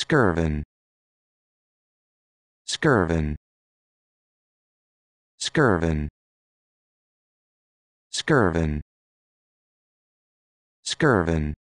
Skirvin. Skirvin. Skirvin. Skirvin. Skirvin.